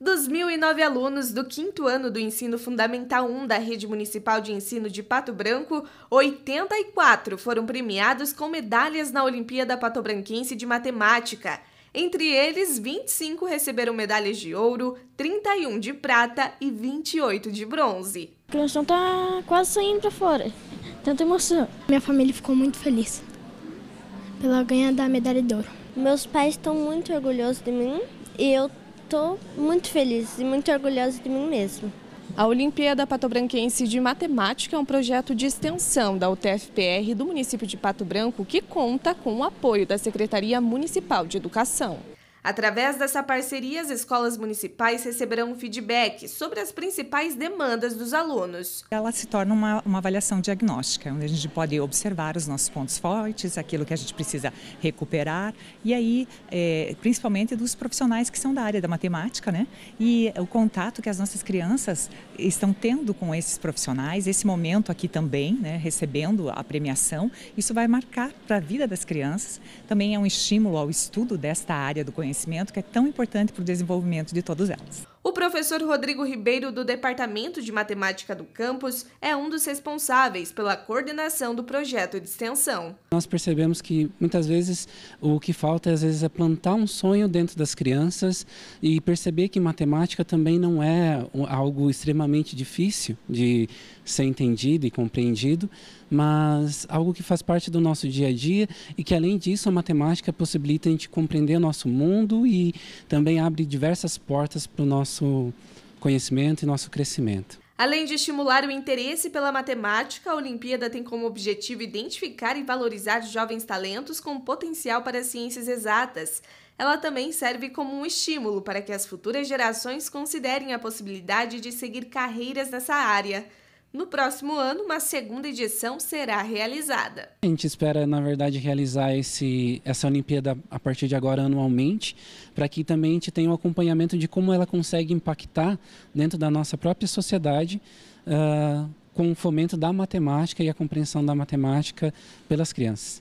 dos 1.009 alunos do quinto ano do Ensino Fundamental 1 da Rede Municipal de Ensino de Pato Branco, 84 foram premiados com medalhas na Olimpíada Patobranquense de Matemática. Entre eles, 25 receberam medalhas de ouro, 31 de prata e 28 de bronze. O coração tá quase saindo para fora. Tanta emoção. Minha família ficou muito feliz pela ganha da medalha de ouro. Meus pais estão muito orgulhosos de mim e eu estou muito feliz e muito orgulhosa de mim mesma. A Olimpíada Patobranquense de Matemática é um projeto de extensão da UTFPR do município de Pato Branco que conta com o apoio da Secretaria Municipal de Educação. Através dessa parceria, as escolas municipais receberão feedback sobre as principais demandas dos alunos. Ela se torna uma, uma, avaliação diagnóstica, onde a gente pode observar os nossos pontos fortes, aquilo que a gente precisa recuperar, e aí, é, principalmente dos profissionais que são da área da matemática, né? E o contato que as nossas crianças estão tendo com esses profissionais, esse momento aqui também, né? Recebendo a premiação, isso vai marcar para a vida das crianças. Também é um estímulo ao estudo desta área do conhecimento conhecimento que é tão importante para o desenvolvimento de todos elas. O professor Rodrigo Ribeiro, do Departamento de Matemática do campus, é um dos responsáveis pela coordenação do projeto de extensão. Nós percebemos que muitas vezes o que falta às vezes é plantar um sonho dentro das crianças e perceber que matemática também não é algo extremamente difícil de ser entendido e compreendido, mas algo que faz parte do nosso dia a dia e que além disso a matemática possibilita a gente compreender o nosso mundo e também abre diversas portas para o nosso nosso conhecimento e nosso crescimento. Além de estimular o interesse pela matemática, a Olimpíada tem como objetivo identificar e valorizar jovens talentos com potencial para ciências exatas. Ela também serve como um estímulo para que as futuras gerações considerem a possibilidade de seguir carreiras nessa área. No próximo ano, uma segunda edição será realizada. A gente espera, na verdade, realizar esse, essa Olimpíada a partir de agora anualmente, para que também a gente tenha um acompanhamento de como ela consegue impactar dentro da nossa própria sociedade. Uh, com o fomento da matemática e a compreensão da matemática pelas crianças.